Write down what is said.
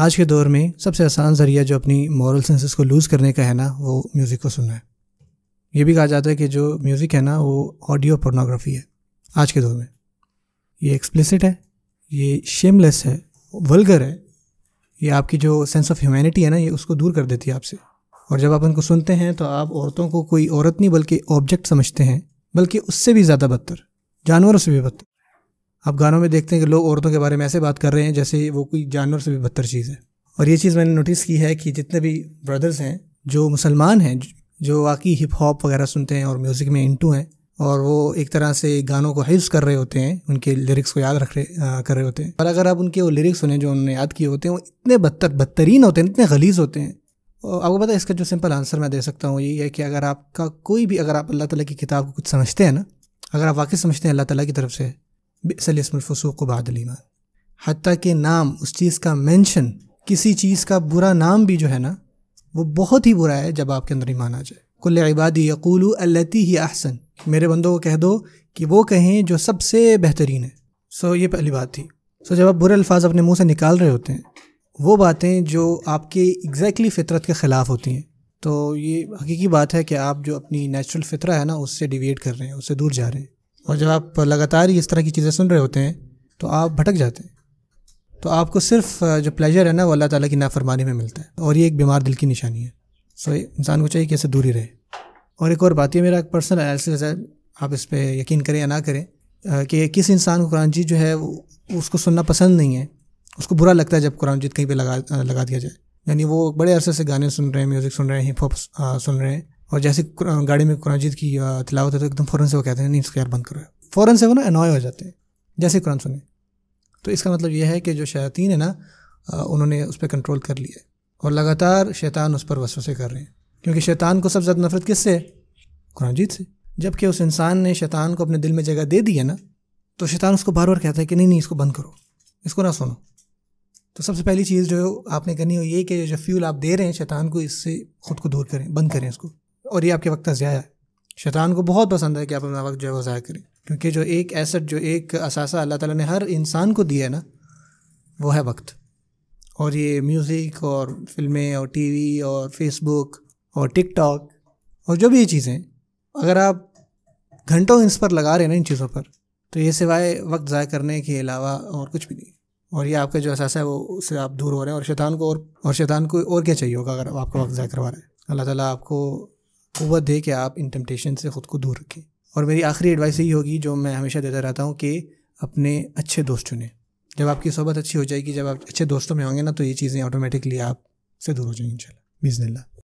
आज के दौर में सबसे आसान ज़रिया जो अपनी मॉरल सेंसेस को लूज़ करने का है ना वो म्यूज़िक को सुनना है ये भी कहा जाता है कि जो म्यूज़िक है ना वो ऑडियो पोर्नोग्राफी है आज के दौर में ये एक्सप्लिसिट है ये शेमलेस है वल्गर है ये आपकी जो सेंस ऑफ ह्यूमैनिटी है ना ये उसको दूर कर देती है आपसे और जब आप उनको सुनते हैं तो आप औरतों को कोई औरत नहीं बल्कि ऑब्जेक्ट समझते हैं बल्कि उससे भी ज़्यादा बदतर जानवरों से भी बदतर आप गानों में देखते हैं कि लोग औरतों के बारे में ऐसे बात कर रहे हैं जैसे वो कोई जानवर से भी बदतर चीज़ है और ये चीज़ मैंने नोटिस की है कि जितने भी ब्रदर्स हैं जो मुसलमान हैं जो वाकई हिप हॉप वगैरह सुनते हैं और म्यूज़िक में इंटू हैं और वो एक तरह से गानों को हिफ्स कर रहे होते हैं उनके लिरिक्स को याद रख रहे आ, कर रहे होते हैं और अगर आप उनके वो लिरिक्स सुने जो उन्होंने याद किए होते हैं वो इतने बदतर बदतरीन होते हैं इतने गलीज होते हैं और आपको पता है इसका जो सिंपल आंसर मैं दे सकता हूँ ये है कि अगर आपका कोई भी अगर आप अल्लाह ताला की किताब को कुछ समझते हैं ना अगर आप वाकई समझते हैं अल्लाह तला की तरफ से बिसल फसूक बाद हती के नाम उस चीज़ का मेंशन किसी चीज़ का बुरा नाम भी जो है ना वो बहुत ही बुरा है जब आपके अंदर ईमान आ जाए कुल इबादी यकूल अल्लती ही अहसन मेरे बंदों को कह दो कि वो कहें जो सबसे बेहतरीन है सो ये पहली बात थी सो जब आप बुरे अल्फाज अपने मुंह से निकाल रहे होते हैं वो बातें जो आपके एग्जैक्टली फितरत के ख़िलाफ़ होती हैं तो ये हकीकी बात है कि आप जो अपनी नेचुरल फितरा है ना उससे डिविएट कर रहे हैं उससे दूर जा रहे हैं और जब आप लगातार इस तरह की चीज़ें सुन रहे होते हैं तो आप भटक जाते हैं तो आपको सिर्फ जो प्लेजर है ना वो अल्लाह ताला की नाफरमानी में मिलता है और ये एक बीमार दिल की निशानी है सो इंसान को चाहिए कि ऐसे दूरी रहे और एक और बात यह मेरा एक पर्सनल एनालिसिस है आप इस पर यकीन करें या ना करें कि किस इंसान को कुरान जीत जो है उसको सुनना पसंद नहीं है उसको बुरा लगता है जब कुरान जीत कहीं पर लगा लगा दिया जाए यानी वो बड़े अरसे से गाने सुन रहे हैं म्यूज़िक सुन रहे हैं हिप हॉप सुन रहे हैं और जैसे गाड़ी में कुरान जीत की तिलावत है तो एकदम फ़ौरन से वो कहते हैं नहीं इसका यार बंद करो फ़ौरन से वो ना अनॉय हो जाते हैं जैसे कुरान सुने तो इसका मतलब यह है कि जो शैतिन है ना उन्होंने उस पर कंट्रोल कर लिया है और लगातार शैतान उस पर वसवसे कर रहे हैं क्योंकि शैतान को सबसे ज़्यादा नफरत किससे है कुरान जीत से जबकि उस इंसान ने शैतान को अपने दिल में जगह दे दी है ना तो शैतान उसको बार बार कहता है कि नहीं नहीं इसको बंद करो इसको ना सुनो तो सबसे पहली चीज़ जो आपने करनी हो ये कि जो फ्यूल आप दे रहे हैं शैतान को इससे खुद को दूर करें बंद करें इसको और ये आपके वक्त का ज़्याया है शैतान को बहुत पसंद है कि आप अपना वक्त जो है वो ज़ाया करें क्योंकि जो एक एसेट जो एक असासा अल्लाह ताला ने हर इंसान को दिया है ना वो है वक्त और ये म्यूज़िक और फिल्में और टीवी और फेसबुक और टिकटॉक और जो भी ये चीज़ें अगर आप घंटों इस पर लगा रहे हैं ना इन चीज़ों पर तो ये सिवाय वक्त ज़ाय करने के अलावा और कुछ भी नहीं और ये आपका जो असासा है वो उससे आप दूर हो रहे हैं और शैतान को और और शैतान को और क्या चाहिए होगा अगर आपका वक्त ज़ाय करवा रहे हैं अल्लाह ताला आपको कुत दे कि आप इन टेम्पटेशन से ख़ुद को दूर रखें और मेरी आखिरी एडवाइस यही होगी जो मैं हमेशा देता रहता हूँ कि अपने अच्छे दोस्त चुने जब आपकी सोबत अच्छी हो जाएगी जब आप अच्छे दोस्तों में होंगे ना तो ये चीज़ें ऑटोमेटिकली आपसे दूर हो जाएंगी इंशाल्लाह बिजनेल्ला